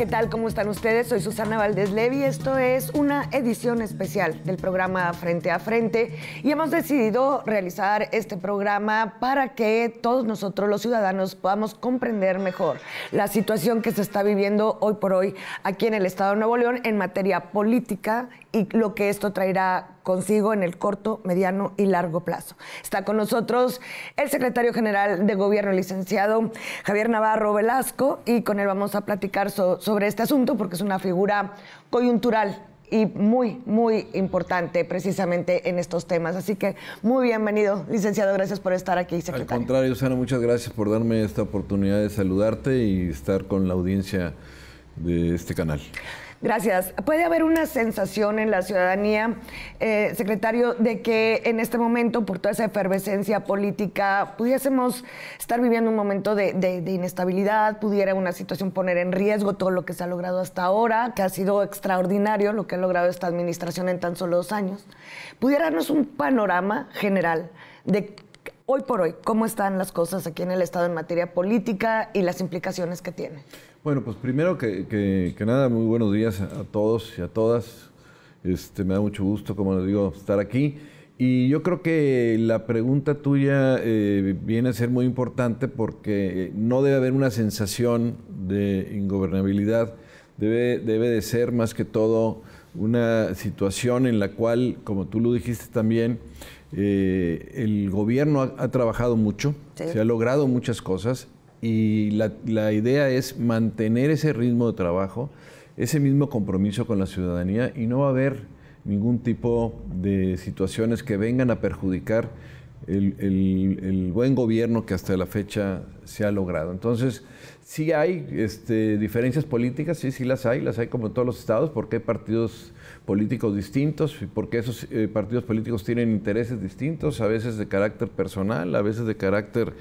¿qué tal? ¿Cómo están ustedes? Soy Susana Valdés Levi. Esto es una edición especial del programa Frente a Frente y hemos decidido realizar este programa para que todos nosotros, los ciudadanos, podamos comprender mejor la situación que se está viviendo hoy por hoy aquí en el Estado de Nuevo León en materia política y lo que esto traerá consigo en el corto, mediano y largo plazo. Está con nosotros el secretario general de gobierno, licenciado Javier Navarro Velasco, y con él vamos a platicar sobre este asunto porque es una figura coyuntural y muy, muy importante precisamente en estos temas. Así que muy bienvenido, licenciado. Gracias por estar aquí, secretario. Al contrario, Sara, muchas gracias por darme esta oportunidad de saludarte y estar con la audiencia de este canal. Gracias. ¿Puede haber una sensación en la ciudadanía, eh, secretario, de que en este momento, por toda esa efervescencia política, pudiésemos estar viviendo un momento de, de inestabilidad, pudiera una situación poner en riesgo todo lo que se ha logrado hasta ahora, que ha sido extraordinario lo que ha logrado esta administración en tan solo dos años? ¿Pudiera darnos un panorama general de hoy por hoy cómo están las cosas aquí en el Estado en materia política y las implicaciones que tiene? Bueno, pues primero que, nada, muy buenos días a, todos y a todas. Este, me da mucho gusto, como les digo, estar aquí. Y yo creo que la pregunta tuya eh, viene a ser muy importante porque eh, no debe haber una sensación de ingobernabilidad, debe, debe de ser más que todo una situación en la cual, como tú lo dijiste también, eh, el gobierno ha, trabajado mucho, se ha logrado muchas cosas, y la, idea es mantener ese ritmo de trabajo, ese mismo compromiso con la ciudadanía y no va a haber ningún tipo de situaciones que vengan a perjudicar el, buen gobierno que hasta la fecha se ha logrado. Entonces, sí hay este, diferencias políticas, sí, sí las hay, las hay como en todos los estados, porque hay partidos políticos distintos, porque esos eh, partidos políticos tienen intereses distintos, a veces de carácter personal, a veces de carácter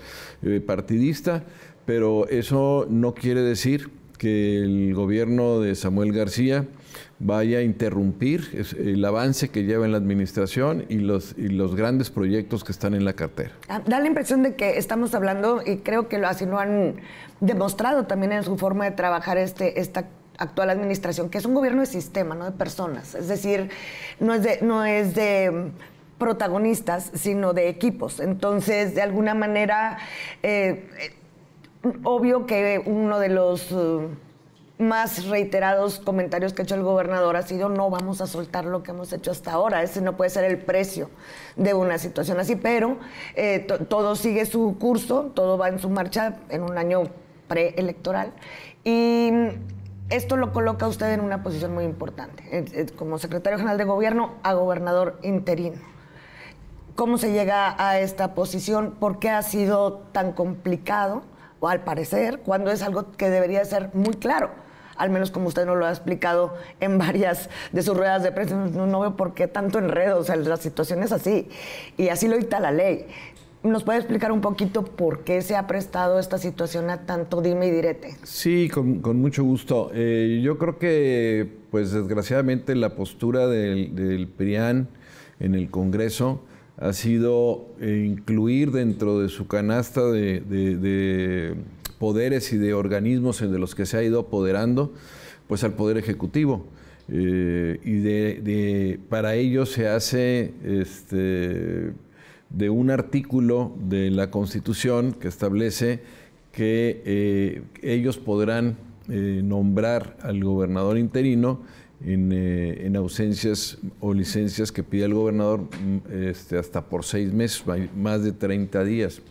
eh, partidista, pero eso no quiere decir que el gobierno de Samuel García vaya a interrumpir el avance que lleva en la administración y los, los grandes proyectos que están en la cartera. Ah, da la impresión de que estamos hablando, y creo que así lo han demostrado también en su forma de trabajar este, esta actual administración, que es un gobierno de sistema, no de personas. Es decir, no es de, no es de mm, protagonistas, sino de equipos. Entonces, de alguna manera, eh, eh, obvio que uno de los... Eh, más reiterados comentarios que ha hecho el gobernador ha sido no vamos a soltar lo que hemos hecho hasta ahora, ese no puede ser el precio de una situación así, pero todo sigue su curso, todo va en su marcha en un año preelectoral y mm, esto lo coloca usted en una posición muy importante, como secretario general de gobierno a gobernador interino. ¿Cómo se llega a esta posición? ¿Por qué ha sido tan complicado? O al parecer, cuando es algo que debería ser muy claro, al menos como usted nos lo ha explicado en varias de sus ruedas de prensa, no, veo por qué tanto enredo, o sea, la situación es así, y así lo dicta la ley. ¿Nos puede explicar un poquito por qué se ha prestado esta situación a tanto dime y direte? Sí, con, mucho gusto. Eh, yo creo que, pues desgraciadamente, la postura del, PRIAN en el Congreso ha sido eh, incluir dentro de su canasta de, poderes y de organismos de los que se ha ido apoderando, pues al Poder Ejecutivo. Eh, y de, para ello se hace este, de un artículo de la Constitución que establece que eh, ellos podrán eh, nombrar al gobernador interino en, eh, ausencias o licencias que pide el gobernador mm, este, hasta por seis meses, más de 30 días.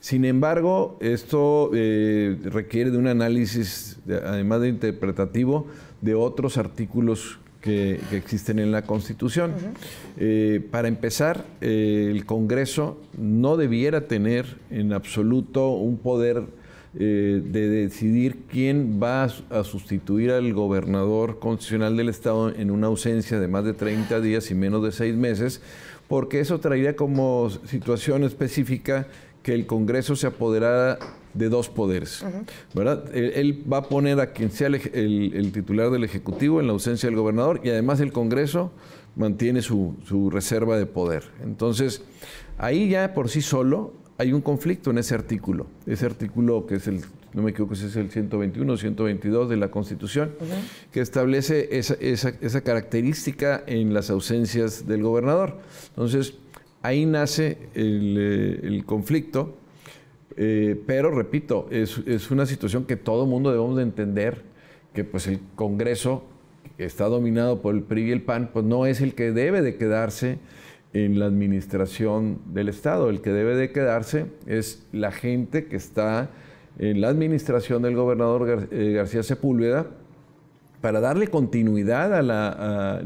Sin embargo, esto requiere de un análisis, además de interpretativo, de otros artículos que, existen en la Constitución. Eh, para empezar, eh, el Congreso no debiera tener en absoluto un poder eh, de decidir quién va a sustituir al gobernador constitucional del Estado en una ausencia de más de 30 días y menos de 6 meses, porque eso traería como situación específica que el Congreso se apoderara de dos poderes. ¿verdad? Él, va a poner a quien sea el, titular del Ejecutivo en la ausencia del gobernador y además el Congreso mantiene su, reserva de poder. Entonces, ahí ya por sí solo hay un conflicto en ese artículo. Ese artículo que es el, no me equivoco, es el 121 122 de la Constitución, que establece esa, esa característica en las ausencias del gobernador. Entonces, Ahí nace el, eh, conflicto, eh, pero repito, es, una situación que todo mundo debemos de entender, que pues el Congreso, que está dominado por el PRI y el PAN, pues no es el que debe de quedarse en la administración del Estado, el que debe de quedarse es la gente que está en la administración del gobernador eh, García Sepúlveda para darle continuidad a la,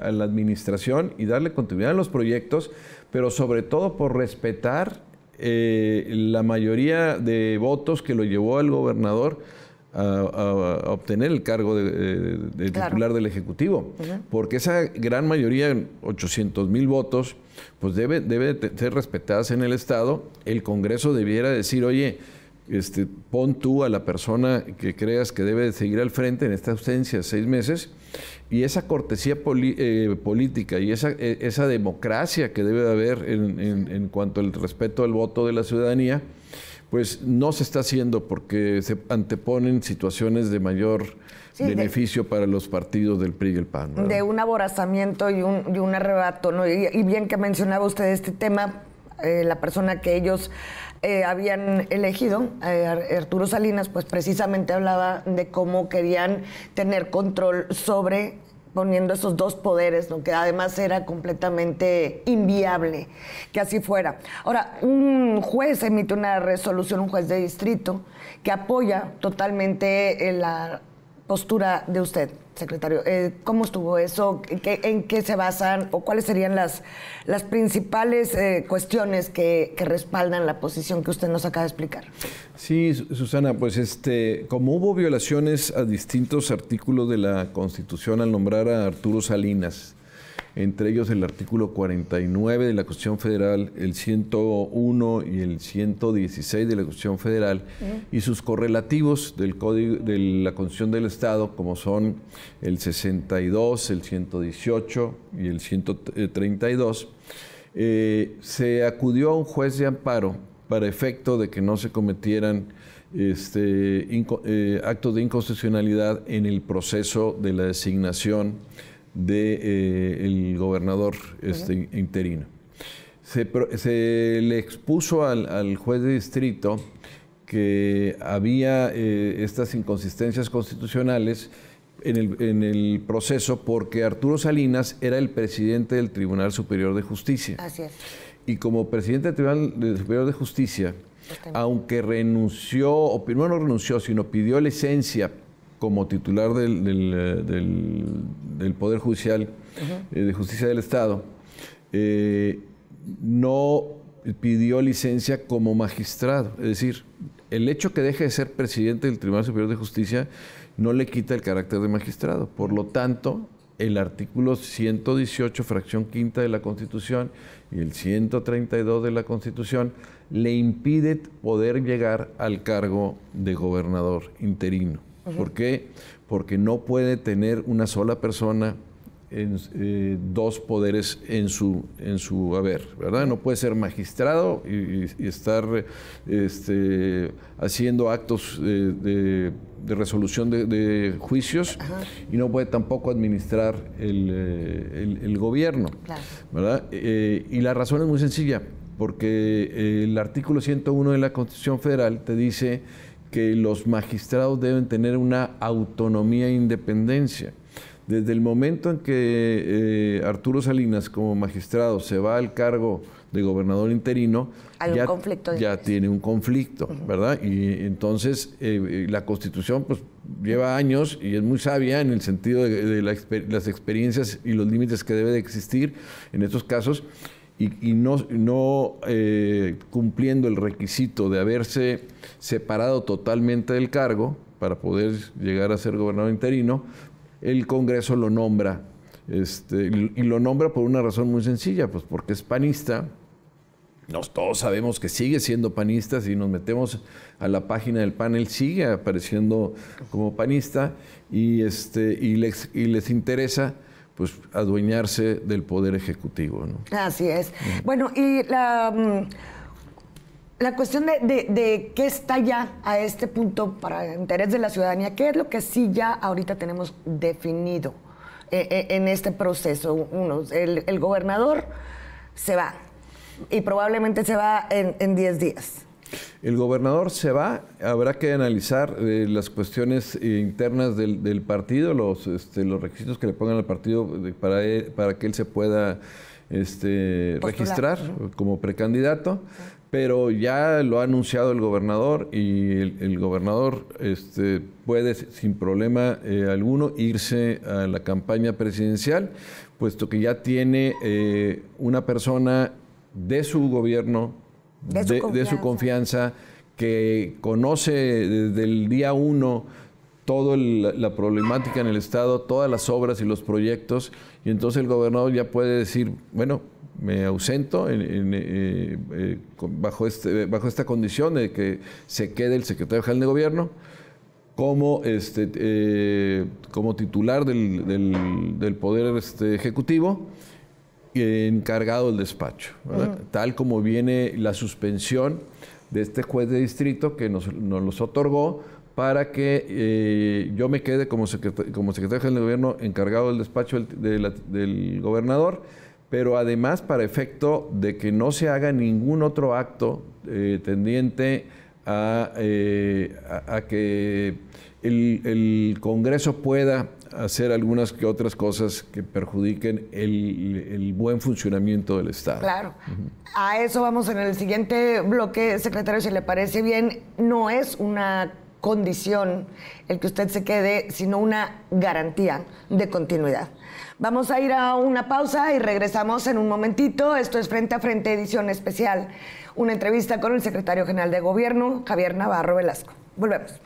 a la administración y darle continuidad a los proyectos pero sobre todo por respetar eh, la mayoría de votos que lo llevó al gobernador a, obtener el cargo de, titular del Ejecutivo. Porque esa gran mayoría, 800 mil votos, pues debe, debe ser respetadas en el Estado. El Congreso debiera decir, oye, este, pon tú a la persona que creas que debe seguir al frente en esta ausencia de seis meses y esa cortesía eh, política y esa, eh, esa, democracia que debe de haber en, en, cuanto al respeto al voto de la ciudadanía, pues no se está haciendo porque se anteponen situaciones de mayor beneficio para los partidos del PRI y el PAN. De un aborazamiento y un, y un arrebato. ¿no? Y, bien que mencionaba usted este tema, eh, la persona que ellos habían elegido, Arturo Salinas, pues precisamente hablaba de cómo querían tener control sobre poniendo esos dos poderes, lo que además era completamente inviable que así fuera. Ahora, un juez emite una resolución, un juez de distrito, que apoya totalmente la postura de usted secretario, eh, ¿cómo estuvo eso? ¿En qué, se basan o cuáles serían las, las principales eh, cuestiones que, que, respaldan la posición que usted nos acaba de explicar? Sí, Susana, pues este, como hubo violaciones a distintos artículos de la Constitución al nombrar a Arturo Salinas, entre ellos el artículo 49 de la Constitución Federal, el 101 y el 116 de la Constitución Federal, y sus correlativos del Código de la Constitución del Estado, como son el 62, el 118 y el 132, eh, se acudió a un juez de amparo para efecto de que no se cometieran este, eh, actos de inconstitucionalidad en el proceso de la designación del eh, gobernador este, interino. Se, le expuso al, juez de distrito que había eh, estas inconsistencias constitucionales en el, proceso porque Arturo Salinas era el presidente del Tribunal Superior de Justicia. Así es. Y como presidente del Tribunal Superior de Justicia, aunque renunció, o, no renunció, sino pidió licencia como titular del, Poder Judicial, eh, de Justicia del Estado, eh, no pidió licencia como magistrado. Es decir, el hecho que deje de ser presidente del Tribunal Superior de Justicia no le quita el carácter de magistrado. Por lo tanto, el artículo 118, fracción quinta de la Constitución y el 132 de la Constitución le impide poder llegar al cargo de gobernador interino. ¿Por qué? Porque no puede tener una sola persona eh, dos poderes en su, en su haber, ¿verdad? No puede ser magistrado y, estar este, haciendo actos eh, de, resolución de, juicios y no puede tampoco administrar el, eh, gobierno, ¿verdad? y la razón es muy sencilla, porque el artículo 101 de la Constitución Federal te dice que los magistrados deben tener una autonomía e independencia. Desde el momento en que eh, Arturo Salinas como magistrado se va al cargo de gobernador interino, ya, tiene un conflicto, ¿verdad? Y entonces eh, eh, la constitución pues lleva años y es muy sabia en el sentido de, las experiencias y los límites que debe de existir en estos casos y, no, eh, cumpliendo el requisito de haberse separado totalmente del cargo para poder llegar a ser gobernador interino, el Congreso lo nombra. Este, y lo nombra por una razón muy sencilla, pues porque es panista, nos, todos sabemos que sigue siendo panista, si nos metemos a la página del panel sigue apareciendo como panista y, este, les, y les interesa pues adueñarse del poder ejecutivo. Así es. Bueno, y la, mm, la cuestión de, qué está ya a este punto para el interés de la ciudadanía, ¿qué es lo que sí ya ahorita tenemos definido eh, eh, en este proceso? Uno, el, el, gobernador se va y probablemente se va en 10 días. El gobernador se va, habrá que analizar eh, las cuestiones internas del, partido, este, los, requisitos que le pongan al partido eh, para, para que él se pueda este, registrar como precandidato, pero ya lo ha anunciado el gobernador y el, gobernador este, puede sin problema eh, alguno irse a la campaña presidencial, puesto que ya tiene una persona de su gobierno de su, confianza, que conoce desde el día uno toda la problemática en el Estado, todas las obras y los proyectos, y entonces el gobernador ya puede decir, bueno, me ausento eh, eh, bajo, este, bajo esta condición de que se quede el secretario general de gobierno como, este, eh, como titular del, Poder este, Ejecutivo encargado del despacho, tal como viene la suspensión de este juez de distrito que nos, nos los otorgó para que eh, yo me quede como, como secretario del gobierno encargado del despacho del, gobernador, pero además para efecto de que no se haga ningún otro acto eh, tendiente eh, a, que el, el Congreso pueda hacer algunas que otras cosas que perjudiquen el, buen funcionamiento del Estado. Claro. A eso vamos en el siguiente bloque, secretario, si le parece bien, no es una condición el que usted se quede, sino una garantía de continuidad. Vamos a ir a una pausa y regresamos en un momentito. Esto es Frente a Frente Edición Especial, una entrevista con el secretario general de Gobierno, Javier Navarro Velasco. Volvemos.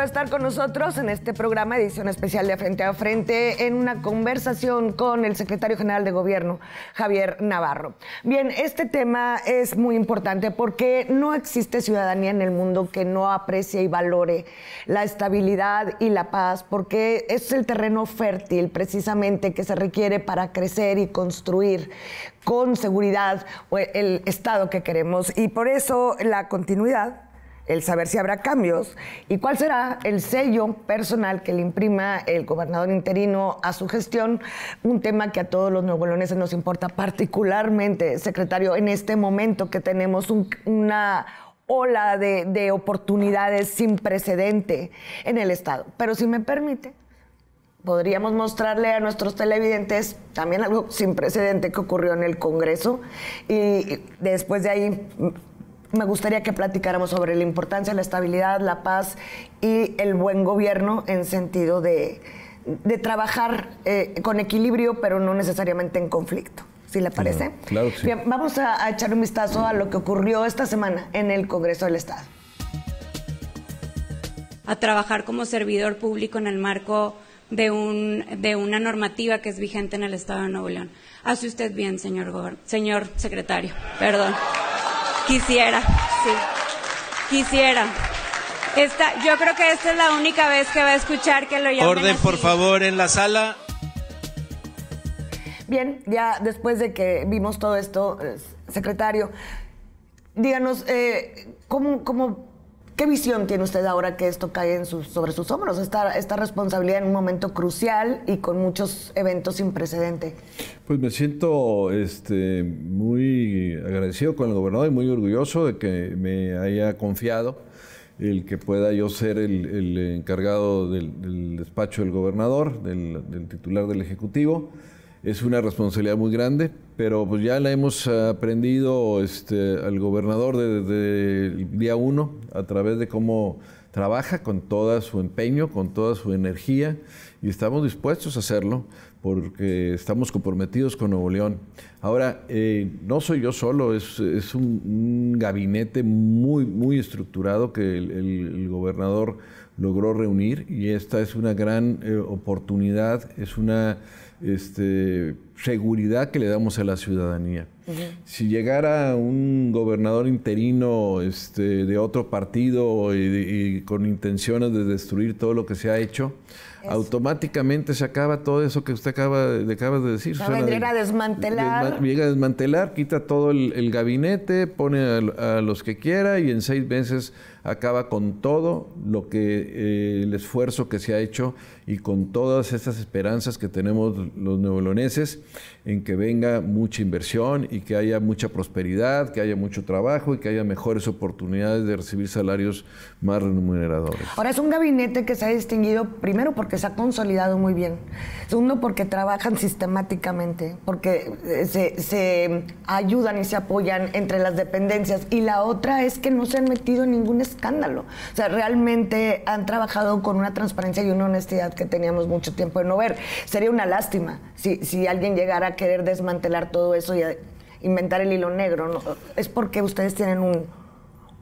a estar con nosotros en este programa edición especial de Frente a Frente en una conversación con el secretario general de Gobierno, Javier Navarro. Bien, este tema es muy importante porque no existe ciudadanía en el mundo que no aprecie y valore la estabilidad y la paz, porque es el terreno fértil precisamente que se requiere para crecer y construir con seguridad eh, el Estado que queremos. Y por eso la continuidad el saber si habrá cambios y cuál será el sello personal que le imprima el gobernador interino a su gestión, un tema que a todos los boloneses nos importa particularmente, secretario, en este momento que tenemos una ola de, de oportunidades sin precedente en el Estado. Pero si me permite, podríamos mostrarle a nuestros televidentes también algo sin precedente que ocurrió en el Congreso y después de ahí me gustaría que platicáramos sobre la importancia de la estabilidad, la paz y el buen gobierno en sentido de, trabajar eh, con equilibrio, pero no necesariamente en conflicto. Si ¿sí le parece. Bien, vamos a, echar un vistazo a lo que ocurrió esta semana en el Congreso del Estado. A trabajar como servidor público en el marco de, un, de, una normativa que es vigente en el Estado de Nuevo León. Hace usted bien, señor, señor secretario. Perdón. Quisiera, sí. Quisiera. Esta, yo creo que esta es la única vez que va a escuchar que lo llamen. Orden, por favor, en la sala. Bien, ya después de que vimos todo esto, eh, secretario, díganos, eh, ¿cómo, ¿cómo ¿Qué visión tiene usted ahora que esto cae sobre sus hombros, esta, responsabilidad en un momento crucial y con muchos eventos sin precedente? Pues me siento este, muy agradecido con el gobernador y muy orgulloso de que me haya confiado el que pueda yo ser el, encargado del, despacho del gobernador, del titular del Ejecutivo es una responsabilidad muy grande, pero pues ya la hemos aprendido este, al gobernador desde el día uno a través de cómo trabaja con todo su empeño, con toda su energía y estamos dispuestos a hacerlo porque estamos comprometidos con Nuevo León. Ahora, eh, no soy yo solo, es, un, gabinete muy, muy estructurado que el, gobernador logró reunir y esta es una gran eh, oportunidad, es una este, seguridad que le damos a la ciudadanía. Si llegara un gobernador interino este, de otro partido y, con intenciones de destruir todo lo que se ha hecho, automáticamente se acaba todo eso que usted acaba, de decir. Se a desmantelar. llega a desmantelar, quita todo el, gabinete, pone a, a los que quiera y en seis meses acaba con todo lo que eh, el esfuerzo que se ha hecho y con todas esas esperanzas que tenemos los neoloneses en que venga mucha inversión y que haya mucha prosperidad, que haya mucho trabajo y que haya mejores oportunidades de recibir salarios más remuneradores. Ahora es un gabinete que se ha distinguido primero porque se ha consolidado muy bien, segundo porque trabajan sistemáticamente, porque eh, se, se ayudan y se apoyan entre las dependencias y la otra es que no se han metido en ningún escándalo. O sea, realmente han trabajado con una transparencia y una honestidad que teníamos mucho tiempo de no ver. Sería una lástima si, alguien llegara a querer desmantelar todo eso y inventar el hilo negro. Es porque ustedes tienen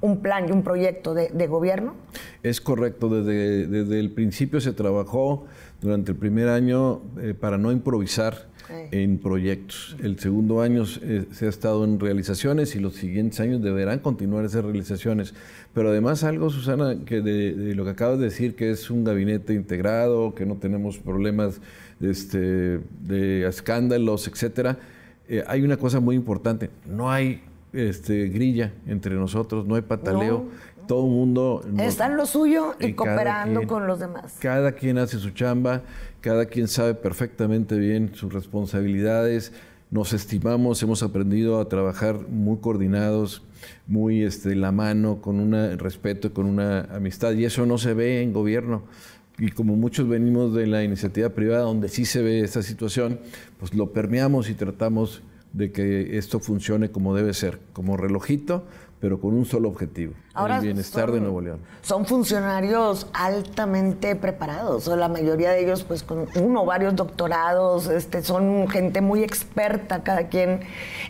un, plan y un proyecto de, gobierno? Es correcto, desde, el principio se trabajó durante el primer año eh, para no improvisar en proyectos. El segundo año se ha estado en realizaciones y los siguientes años deberán continuar esas realizaciones. Pero además algo, Susana, que de, lo que acabas de decir, que es un gabinete integrado, que no tenemos problemas este, de, escándalos, etcétera, eh, hay una cosa muy importante. No hay este, grilla entre nosotros, no hay pataleo todo el mundo... Está en lo suyo y cooperando con los demás. Cada quien hace su chamba, cada quien sabe perfectamente bien sus responsabilidades, nos estimamos, hemos aprendido a trabajar muy coordinados, muy este, la mano, con un respeto, con una amistad, y eso no se ve en gobierno. Y como muchos venimos de la iniciativa privada, donde sí se ve esta situación, pues lo permeamos y tratamos de que esto funcione como debe ser, como relojito, pero con un solo objetivo, el bienestar de Nuevo León. Son funcionarios altamente preparados, o la mayoría de ellos pues con uno o varios doctorados, este, son gente muy experta cada quien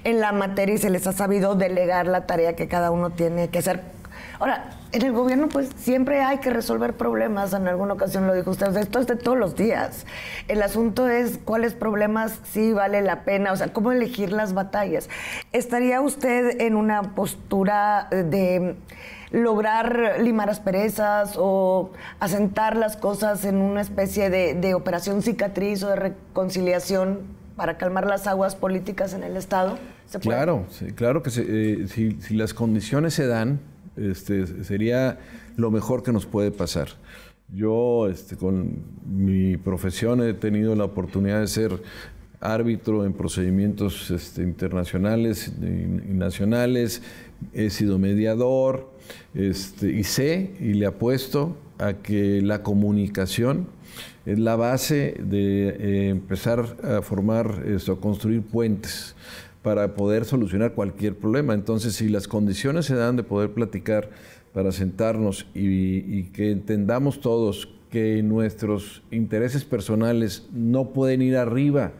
en la materia y se les ha sabido delegar la tarea que cada uno tiene que hacer. Ahora, en el gobierno pues siempre hay que resolver problemas, en alguna ocasión lo dijo usted, esto es de todos los días. El asunto es cuáles problemas sí vale la pena, o sea, cómo elegir las batallas. ¿Estaría usted en una postura eh, de lograr limar asperezas o asentar las cosas en una especie de, operación cicatriz o de reconciliación para calmar las aguas políticas en el Estado? Claro, claro que eh, si las condiciones se dan, este, sería lo mejor que nos puede pasar. Yo, este, con mi profesión, he tenido la oportunidad de ser árbitro en procedimientos este, internacionales y nacionales, he sido mediador este, y sé y le apuesto a que la comunicación es la base de eh, empezar a formar, esto, a construir puentes para poder solucionar cualquier problema. Entonces, si las condiciones se dan de poder platicar, para sentarnos y, que entendamos todos que nuestros intereses personales no pueden ir arriba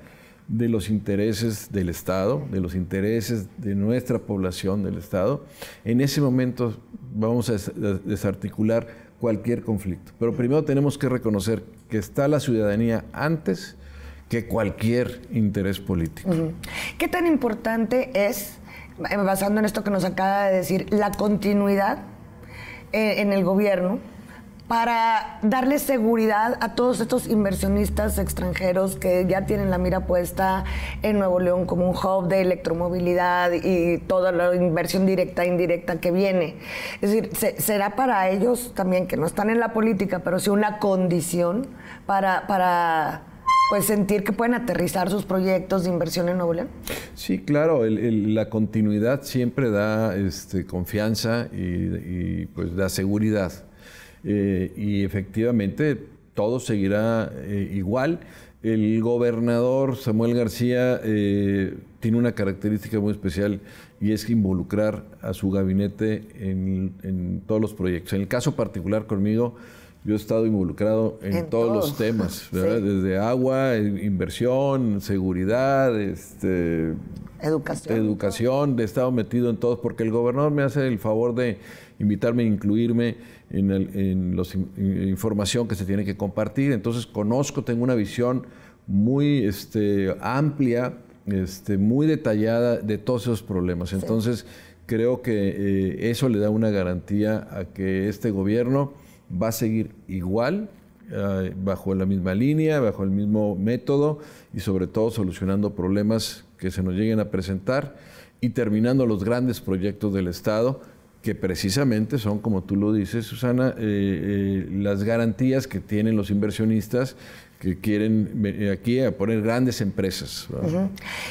de los intereses del Estado, de los intereses de nuestra población del Estado, en ese momento vamos a desarticular cualquier conflicto. Pero primero tenemos que reconocer que está la ciudadanía antes que cualquier interés político. ¿Qué tan importante es, eh, basando en esto que nos acaba de decir, la continuidad eh, en el gobierno? para darle seguridad a todos estos inversionistas extranjeros que ya tienen la mira puesta en Nuevo León como un hub de electromovilidad y toda la inversión directa e indirecta que viene. Es decir, será para ellos también, que no están en la política, pero sí una condición para, para pues sentir que pueden aterrizar sus proyectos de inversión en Nuevo León? Sí, claro, la continuidad siempre da este, confianza y, pues da seguridad. Eh, y efectivamente todo seguirá eh, igual. El gobernador Samuel García eh, tiene una característica muy especial y es que involucrar a su gabinete en, en todos los proyectos. En el caso particular conmigo, yo he estado involucrado en, todos los temas, desde agua, inversión, seguridad, este, educación. educación. He estado metido en todos porque el gobernador me hace el favor de invitarme, incluirme en, la eh, información que se tiene que compartir. Entonces conozco, tengo una visión muy este, amplia, este, muy detallada de todos esos problemas. Entonces creo que eh, eso le da una garantía a que este gobierno va a seguir igual, eh, bajo la misma línea, bajo el mismo método y sobre todo solucionando problemas que se nos lleguen a presentar y terminando los grandes proyectos del Estado que precisamente son, como tú lo dices, Susana, eh, eh, las garantías que tienen los inversionistas que quieren venir aquí a poner grandes empresas.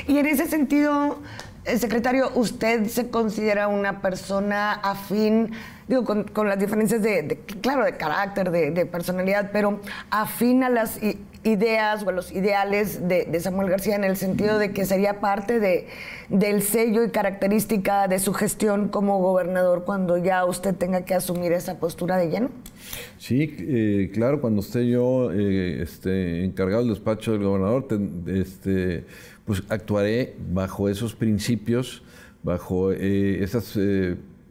Y en ese sentido, secretario, ¿usted se considera una persona afín digo, con, las diferencias de, claro, de carácter, de, personalidad, pero afina las ideas o los ideales de, Samuel García en el sentido de que sería parte de, del sello y característica de su gestión como gobernador cuando ya usted tenga que asumir esa postura de lleno. Sí, eh, claro, cuando esté yo eh, este, encargado del despacho del gobernador, este, pues actuaré bajo esos principios, bajo eh, esas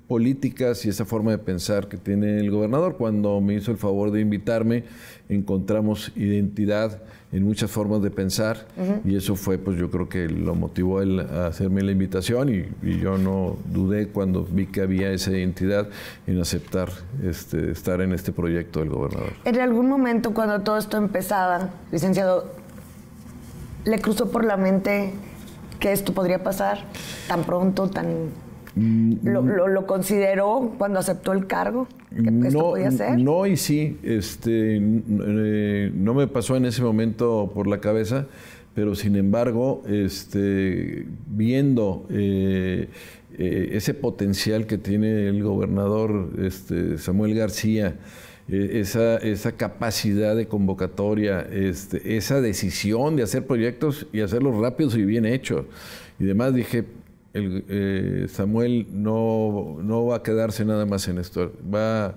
políticas y esa forma de pensar que tiene el gobernador. Cuando me hizo el favor de invitarme, encontramos identidad en muchas formas de pensar y eso fue, pues yo creo que lo motivó él a hacerme la invitación y, yo no dudé cuando vi que había esa identidad en aceptar este, estar en este proyecto del gobernador. En algún momento cuando todo esto empezaba, licenciado, ¿le cruzó por la mente que esto podría pasar tan pronto, tan Mm, mm. ¿Lo, consideró cuando aceptó el cargo? no, y sí. Este, eh, no me pasó en ese momento por la cabeza, pero sin embargo, este, viendo eh, eh, ese potencial que tiene el gobernador este, Samuel García, esa, esa, capacidad de convocatoria, este, esa decisión de hacer proyectos y hacerlos rápidos y bien hechos. Y demás dije, eh, Samuel no, no, va a quedarse nada más en esto, va,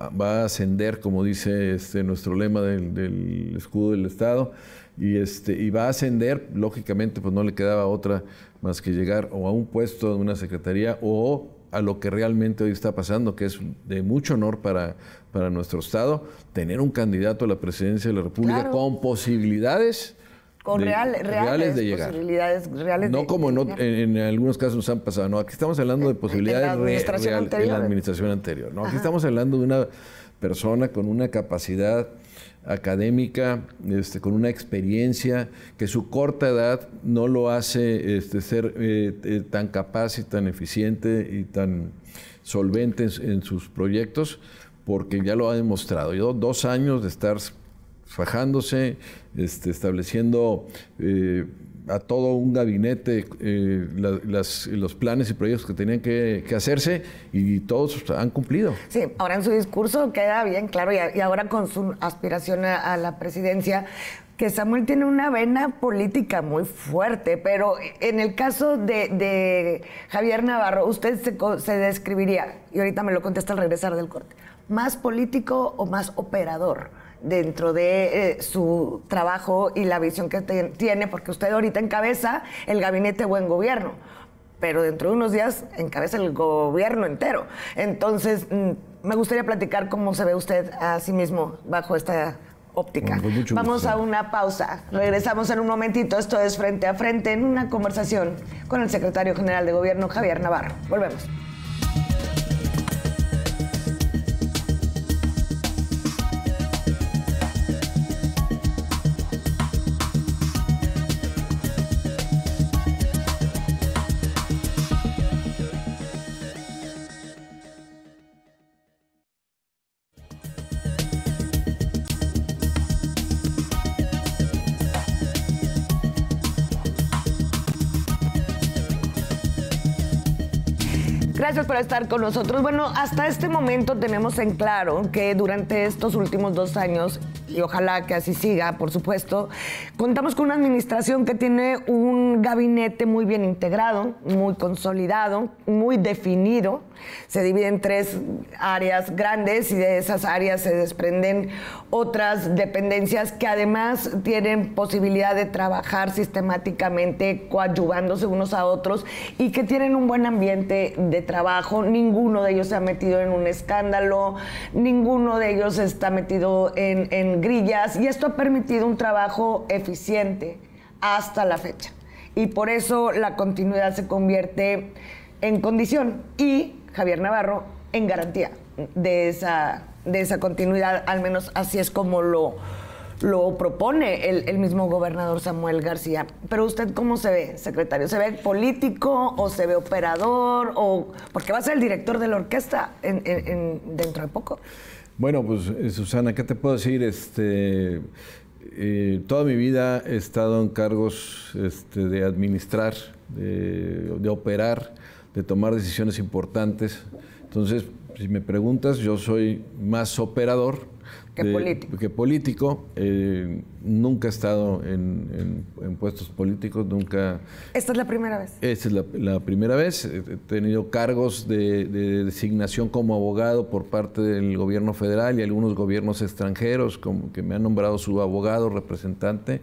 va a ascender, como dice este, nuestro lema del, escudo del Estado, y, este, y va a ascender, lógicamente, pues no le quedaba otra más que llegar o a un puesto de una secretaría o a lo que realmente hoy está pasando, que es de mucho honor para, para nuestro Estado, tener un candidato a la presidencia de la República con posibilidades con reales, de llegar. Posibilidades reales no como en, algunos casos nos han pasado. aquí estamos hablando de posibilidades reales En la administración anterior. No, aquí estamos hablando de una persona con una capacidad académica, este, con una experiencia que su corta edad no lo hace este, ser eh, eh, tan capaz y tan eficiente y tan solvente en, sus proyectos, porque ya lo ha demostrado. Yo dos años de estar fajándose, este, estableciendo eh, a todo un gabinete eh, las, los planes y proyectos que tenían que, hacerse y todos han cumplido. Sí, ahora en su discurso queda bien claro y, ahora con su aspiración a, la presidencia, que Samuel tiene una vena política muy fuerte, pero en el caso de, de Javier Navarro, usted se, se, describiría, y ahorita me lo contesta al regresar del corte, más político o más operador dentro de eh, su trabajo y la visión que tiene, porque usted ahorita encabeza el gabinete buen gobierno, pero dentro de unos días encabeza el gobierno entero. Entonces, mm, me gustaría platicar cómo se ve usted a sí mismo bajo esta óptica. Vamos a una pausa. Regresamos en un momentito. Esto es Frente a Frente en una conversación con el secretario general de Gobierno, Javier Navarro. Volvemos. Gracias por estar con nosotros. Bueno, hasta este momento tenemos en claro que durante estos últimos dos años, y ojalá que así siga, por supuesto, contamos con una administración que tiene un gabinete muy bien integrado, muy consolidado, muy definido se divide en tres áreas grandes y de esas áreas se desprenden otras dependencias que además tienen posibilidad de trabajar sistemáticamente coadyuvándose unos a otros y que tienen un buen ambiente de trabajo. Ninguno de ellos se ha metido en un escándalo, ninguno de ellos está metido en, grillas y esto ha permitido un trabajo eficiente hasta la fecha. Y por eso la continuidad se convierte en condición y Javier Navarro en garantía de esa, continuidad, al menos así es como lo, lo propone el, mismo gobernador Samuel García. Pero usted cómo se ve, secretario? ¿Se ve político o se ve operador? O, porque va a ser el director de la orquesta dentro de poco. Bueno, pues eh, Susana, ¿qué te puedo decir? Este, eh, toda mi vida he estado en cargos este, de administrar, de operar de tomar decisiones importantes. Entonces, si me preguntas, yo soy más operador que político. político eh, nunca he estado en, en, puestos políticos, nunca... ¿Esta es la primera vez? Esta es la, primera vez. He tenido cargos de, de, designación como abogado por parte del gobierno federal y algunos gobiernos extranjeros como que me han nombrado su abogado, representante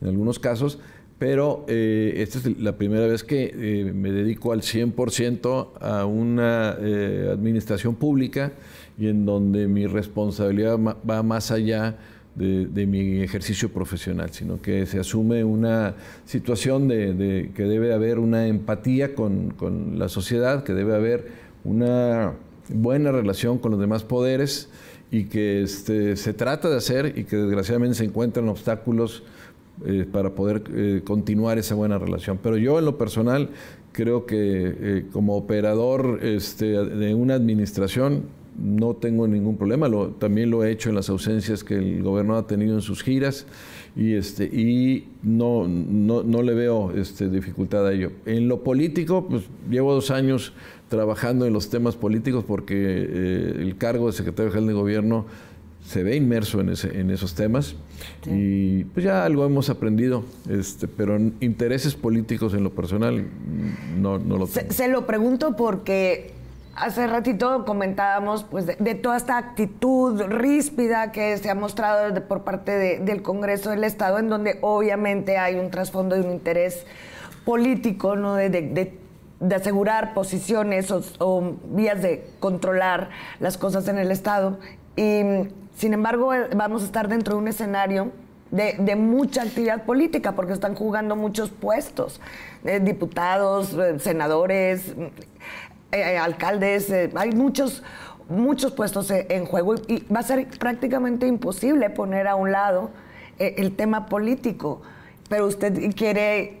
en algunos casos pero eh, esta es la primera vez que eh, me dedico al 100% a una eh, administración pública y en donde mi responsabilidad va más allá de, mi ejercicio profesional, sino que se asume una situación de, que debe haber una empatía con, la sociedad, que debe haber una buena relación con los demás poderes y que este, se trata de hacer y que desgraciadamente se encuentran obstáculos eh, para poder eh, continuar esa buena relación. Pero yo en lo personal creo que eh, como operador este, de una administración no tengo ningún problema, lo, también lo he hecho en las ausencias que el gobierno ha tenido en sus giras y, este, y no, no, no le veo este, dificultad a ello. En lo político, pues llevo dos años trabajando en los temas políticos porque el cargo de secretario general de gobierno se ve inmerso en, esos temas y pues ya algo hemos aprendido, este, pero intereses políticos en lo personal no, no lo tengo. Se, lo pregunto porque hace ratito comentábamos pues, de, toda esta actitud ríspida que se ha mostrado por parte del Congreso del Estado, en donde obviamente hay un trasfondo de un interés político, ¿no? de asegurar posiciones o, o, vías de controlar las cosas en el Estado. Y sin embargo, eh, vamos a estar dentro de un escenario de, mucha actividad política, porque están jugando muchos puestos, eh, diputados, eh, senadores, mm, alcaldes, hay muchos, muchos puestos en juego y, va a ser prácticamente imposible poner a un lado el tema político, pero usted quiere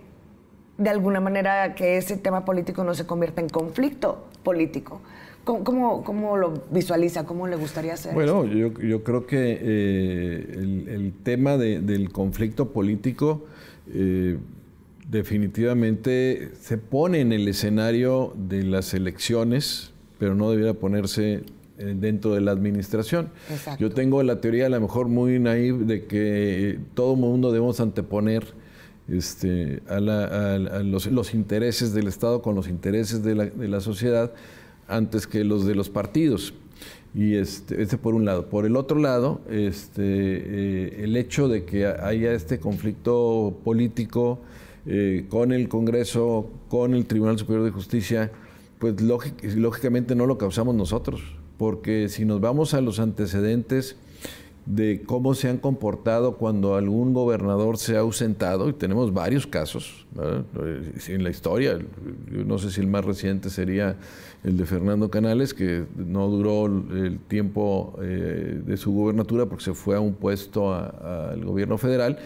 de alguna manera que ese tema político no se convierta en conflicto político. ¿Cómo, lo visualiza? ¿Cómo le gustaría hacer? Bueno, yo, creo que eh, el, tema del conflicto político eh, definitivamente se pone en el escenario de las elecciones, pero no debiera ponerse eh, dentro de la administración. Yo tengo la teoría, a lo mejor muy naive, de que todo mundo debemos anteponer este, a, los, intereses del Estado con los intereses de la, de la sociedad antes que los de los partidos. Y este, este, por un lado. Por el otro lado, este, eh, el hecho de que haya este conflicto político eh, con el Congreso, con el Tribunal Superior de Justicia, pues lógicamente no lo causamos nosotros, porque si nos vamos a los antecedentes de cómo se han comportado cuando algún gobernador se ha ausentado, y tenemos varios casos eh, en la historia, no sé si el más reciente sería el de Fernando Canales, que no duró el tiempo eh, de su gobernatura porque se fue a un puesto al gobierno federal,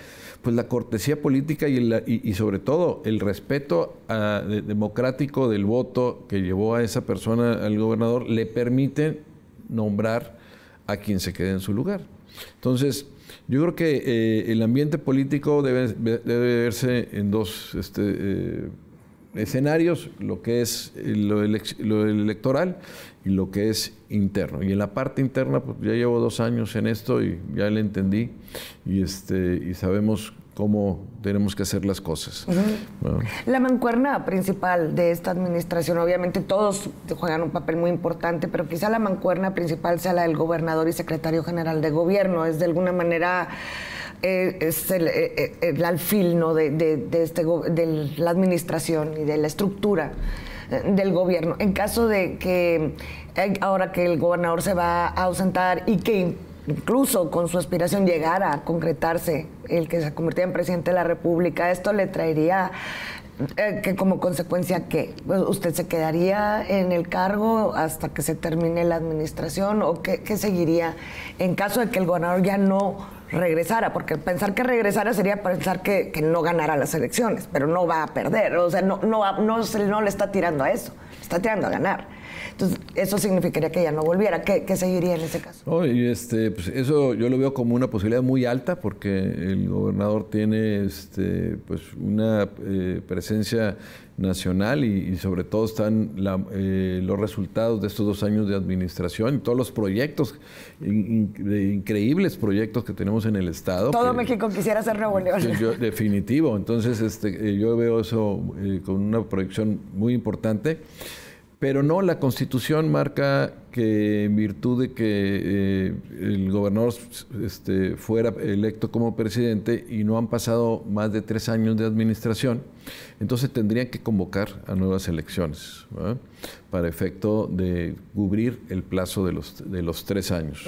pues la cortesía política y, sobre todo el respeto ah, democrático del voto que llevó a esa persona al gobernador le permite nombrar a quien se quede en su lugar. Entonces, yo creo que eh, el ambiente político debe, verse en dos este, eh, escenarios, lo que es eh, lo, electoral y lo que es interno. Y en la parte interna, pues ya llevo dos años en esto y ya lo entendí y, este, y sabemos cómo tenemos que hacer las cosas. La mancuerna principal de esta administración, obviamente todos juegan un papel muy importante, pero quizá la mancuerna principal sea la del gobernador y secretario general de gobierno. Es de alguna manera eh, eh, eh, el, alfil ¿no? de, este, de la administración y de la estructura del gobierno. En caso de que ahora que el gobernador se va a ausentar y que incluso con su aspiración llegara a concretarse el que se convirtiera en presidente de la República, esto le traería eh, que como consecuencia que pues, usted se quedaría en el cargo hasta que se termine la administración o qué seguiría en caso de que el gobernador ya no regresara, porque pensar que regresara sería pensar que, no ganara las elecciones, pero no va a perder, o sea, no, no le está tirando a eso, está tirando a ganar. Entonces, eso significaría que ya no volviera. ¿Qué, seguiría en ese caso? y este, pues eso yo lo veo como una posibilidad muy alta porque el gobernador tiene este, pues una eh, presencia nacional y, sobre todo están eh, los resultados de estos dos años de administración y todos los proyectos, increíbles proyectos que tenemos en el Estado. Todo México quisiera ser Nuevo definitivo, entonces este, eh, yo veo eso con una proyección muy importante. Pero no, la constitución marca que en virtud de que eh, el gobernador este, fuera electo como presidente y no han pasado más de tres años de administración, entonces tendrían que convocar a nuevas elecciones para efecto de cubrir el plazo de los, de los tres años.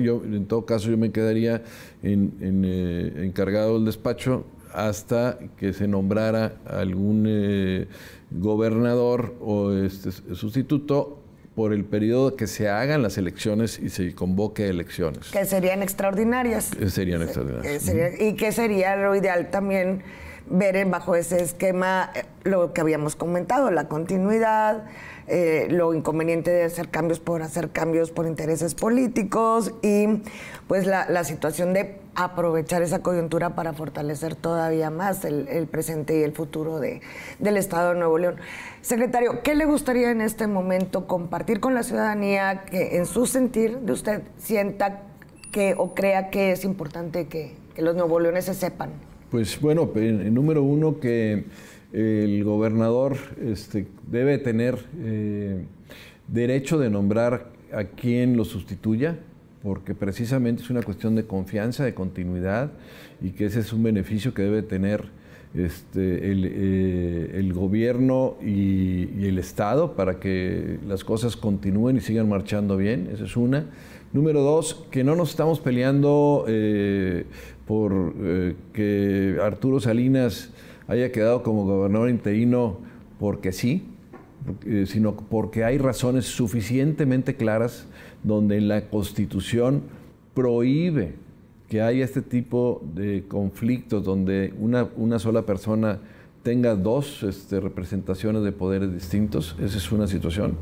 yo, en todo caso, yo me quedaría en, eh, encargado del despacho hasta que se nombrara algún eh, gobernador o este sustituto por el periodo que se hagan las elecciones y se convoque elecciones. Que serían extraordinarias. serían extraordinarias. y que sería lo ideal también ver bajo ese esquema eh, lo que habíamos comentado, la continuidad, eh, lo inconveniente de hacer cambios por hacer cambios por intereses políticos y pues la situación de aprovechar esa coyuntura para fortalecer todavía más el, presente y el futuro del Estado de Nuevo León. Secretario, ¿qué le gustaría en este momento compartir con la ciudadanía que en su sentir de usted sienta que o crea que es importante que, los nuevo leones se sepan? Pues bueno, número uno que el gobernador este, debe tener eh, derecho de nombrar a quien lo sustituya porque precisamente es una cuestión de confianza, de continuidad, y que ese es un beneficio que debe tener este, eh, el, gobierno y, el Estado para que las cosas continúen y sigan marchando bien. Esa es una. Número dos, que no nos estamos peleando eh, por eh, que Arturo Salinas haya quedado como gobernador interino porque sí, sino porque hay razones suficientemente claras donde la Constitución prohíbe que haya este tipo de conflictos donde una, una sola persona tenga dos este, representaciones de poderes distintos. Esa es una situación.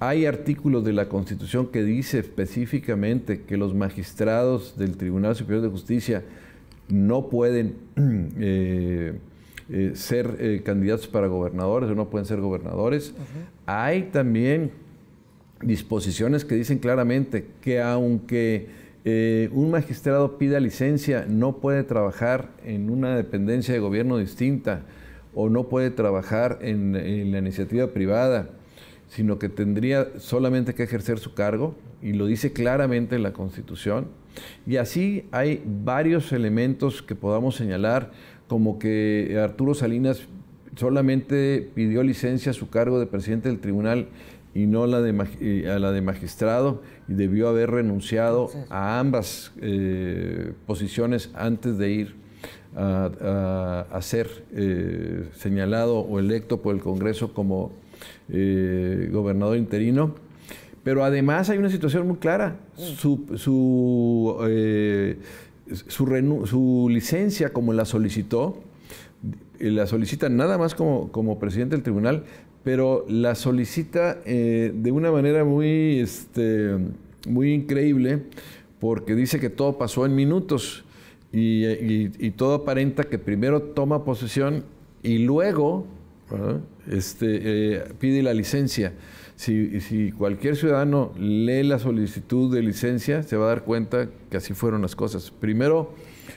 Hay artículos de la Constitución que dice específicamente que los magistrados del Tribunal Superior de Justicia no pueden eh, eh, ser eh, candidatos para gobernadores o no pueden ser gobernadores. Hay también disposiciones que dicen claramente que aunque eh, un magistrado pida licencia, no puede trabajar en una dependencia de gobierno distinta o no puede trabajar en, la iniciativa privada, sino que tendría solamente que ejercer su cargo, y lo dice claramente la Constitución. Y así hay varios elementos que podamos señalar, como que Arturo Salinas solamente pidió licencia a su cargo de presidente del tribunal y no la de, a la de magistrado y debió haber renunciado a ambas eh, posiciones antes de ir a, ser eh, señalado o electo por el Congreso como eh, gobernador interino. Pero además hay una situación muy clara. Su, su, licencia, como la solicitó, la solicitan nada más como, como presidente del tribunal, pero la solicita eh, de una manera muy, este, muy increíble porque dice que todo pasó en minutos y, todo aparenta que primero toma posesión y luego este, eh, pide la licencia. si, cualquier ciudadano lee la solicitud de licencia, se va a dar cuenta que así fueron las cosas. Primero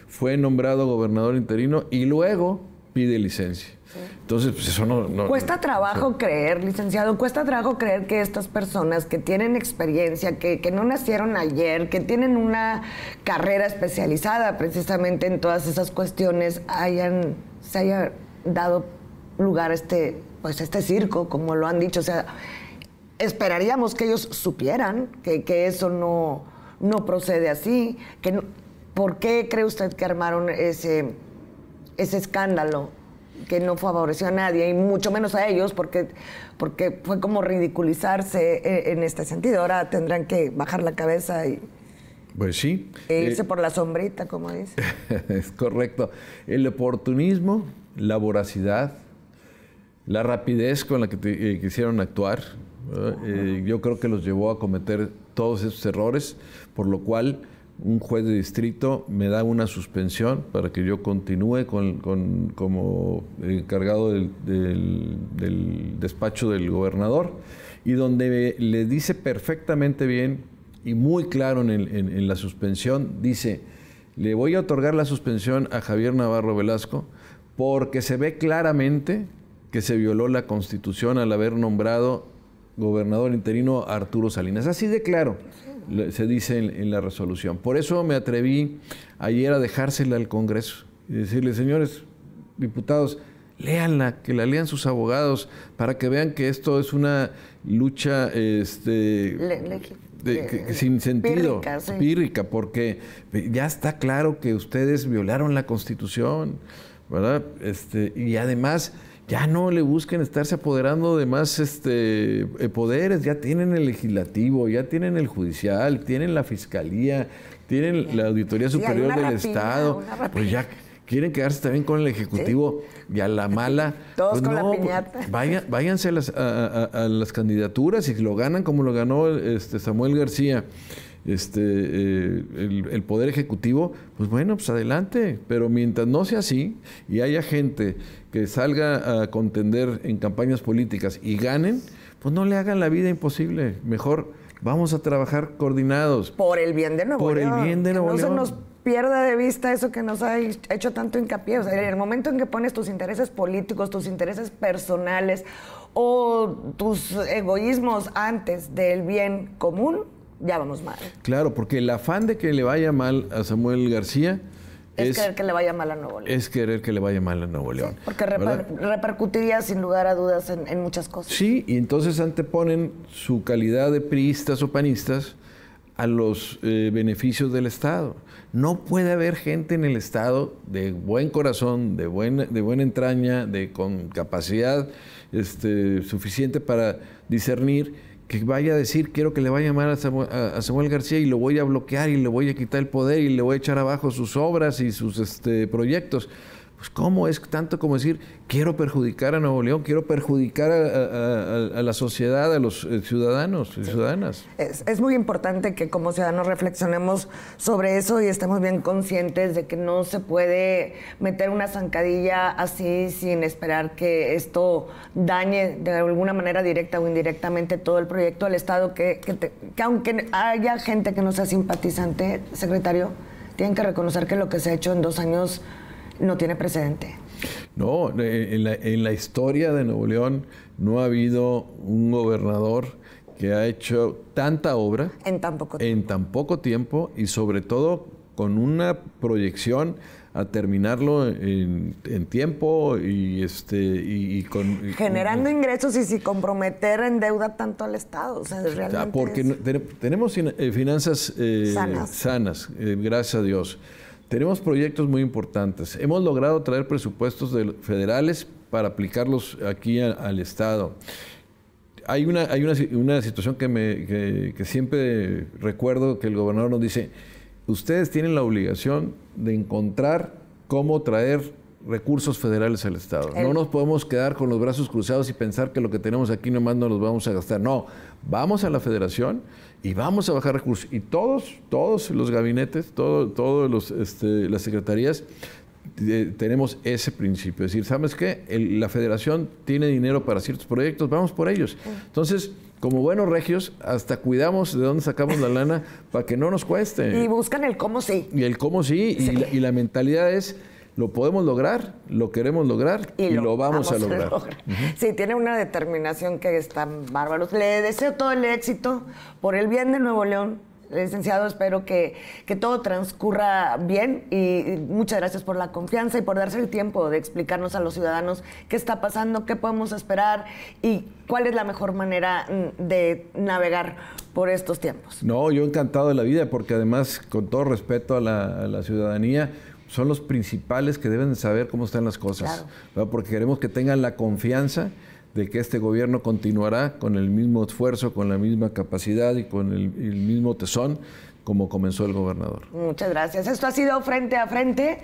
fue nombrado gobernador interino y luego pide licencia. Entonces, pues eso no... cuesta trabajo creer, licenciado, cuesta trabajo creer que estas personas que tienen experiencia, que, no nacieron ayer, que tienen una carrera especializada precisamente en todas esas cuestiones, hayan, se haya dado lugar a este, pues, este circo, como lo han dicho. O sea, esperaríamos que ellos supieran que, eso no, procede así. ¿Por qué cree usted que armaron ese, ese escándalo que no favoreció a nadie y mucho menos a ellos porque, porque fue como ridiculizarse eh, en, este sentido. Ahora tendrán que bajar la cabeza y... Pues sí. E eh, irse por la sombrita, como dice. Es correcto. El oportunismo, la voracidad, la rapidez con la que eh, quisieron actuar, yo creo que los llevó a cometer todos esos errores, por lo cual un juez de distrito me da una suspensión para que yo continúe como encargado del, despacho del gobernador y donde le dice perfectamente bien y muy claro en, la suspensión, dice, le voy a otorgar la suspensión a Javier Navarro Velasco porque se ve claramente que se violó la constitución al haber nombrado gobernador interino Arturo Salinas. Así de claro se dice en, la resolución. Por eso me atreví ayer a dejársela al Congreso y decirle, señores diputados, léanla, que la lean sus abogados, para que vean que esto es una lucha este, sin sentido, pírrica, porque ya está claro que ustedes violaron la Constitución, ¿verdad? Este, y además ya no le busquen estarse apoderando de más este, eh, poderes, ya tienen el legislativo, ya tienen el judicial, tienen la fiscalía, tienen la Auditoría Superior del Estado, pues ya quieren quedarse también con el Ejecutivo y a la mala. Todos pues no, la pues, váyanse a las, candidaturas y lo ganan como lo ganó este, Samuel García este, eh, el, el, Poder Ejecutivo, pues bueno, pues adelante. Pero mientras no sea así y haya gente que salga a contender en campañas políticas y ganen, pues no le hagan la vida imposible. Mejor vamos a trabajar coordinados. Por el bien de Nuevo Por el bien de Nuevo No se nos pierda de vista eso que nos ha hecho tanto hincapié. O sea, en el momento en que pones tus intereses políticos, tus intereses personales o tus egoísmos antes del bien común, ya vamos mal. Claro, porque el afán de que le vaya mal a Samuel García es, querer que le vaya mal a Nuevo León. Es querer que le vaya mal a Nuevo León. porque repercutiría sin lugar a dudas en, muchas cosas. Sí, y entonces anteponen su calidad de priistas o panistas a los eh, beneficios del Estado. No puede haber gente en el Estado de buen corazón, de, buena, de buena entraña, de, con capacidad este, suficiente para discernir que vaya a decir, quiero que le vaya a llamar a Samuel, García y lo voy a bloquear y le voy a quitar el poder y le voy a echar abajo sus obras y sus este, proyectos. Pues ¿cómo es tanto como decir, quiero perjudicar a Nuevo León, quiero perjudicar a, la sociedad, a los eh, ciudadanos y ciudadanas? Es, muy importante que como ciudadanos reflexionemos sobre eso y estemos bien conscientes de que no se puede meter una zancadilla así sin esperar que esto dañe de alguna manera directa o indirectamente todo el proyecto del Estado, que, que aunque haya gente que no sea simpatizante, secretario, tienen que reconocer que lo que se ha hecho en dos años no tiene precedente. No, eh, en la, historia de Nuevo León no ha habido un gobernador que ha hecho tanta obra en tan poco tiempo, en tan poco tiempo y sobre todo con una proyección a terminarlo en, tiempo y este y, con generando ingresos y sin comprometer en deuda tanto al Estado. O sea, porque tenemos finanzas sanas, gracias a Dios. Tenemos proyectos muy importantes. Hemos logrado traer presupuestos federales para aplicarlos aquí al Estado. Hay una, hay una, situación que, me, siempre recuerdo que el gobernador nos dice, ustedes tienen la obligación de encontrar cómo traer recursos federales al Estado. No nos podemos quedar con los brazos cruzados y pensar que lo que tenemos aquí nomás no los vamos a gastar. No, vamos a la federación y vamos a bajar recursos. Y todos, todos los gabinetes, todas todos este, las secretarías eh, tenemos ese principio. Es decir, ¿sabes qué? la federación tiene dinero para ciertos proyectos, vamos por ellos. Entonces, como buenos regios, hasta cuidamos de dónde sacamos la lana para que no nos cueste. Y buscan el cómo sí. Y el cómo sí, y la mentalidad es lo podemos lograr, lo queremos lograr y, lo, vamos, a lograr. Sí, tiene una determinación que tan bárbaro. Le deseo todo el éxito por el bien de Nuevo León. Licenciado, espero que, que todo transcurra bien y, muchas gracias por la confianza y por darse el tiempo de explicarnos a los ciudadanos qué está pasando, qué podemos esperar y cuál es la mejor manera mm, de navegar por estos tiempos. No, yo encantado de la vida porque además, con todo respeto a la ciudadanía, son los principales que deben saber cómo están las cosas, porque queremos que tengan la confianza de que este gobierno continuará con el mismo esfuerzo, con la misma capacidad y con el, el mismo tesón como comenzó el gobernador. Muchas gracias. Esto ha sido frente a frente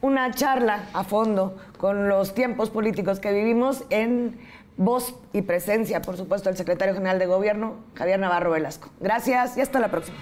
una charla a fondo con los tiempos políticos que vivimos en voz y presencia, por supuesto, del secretario general de gobierno, Javier Navarro Velasco. Gracias y hasta la próxima.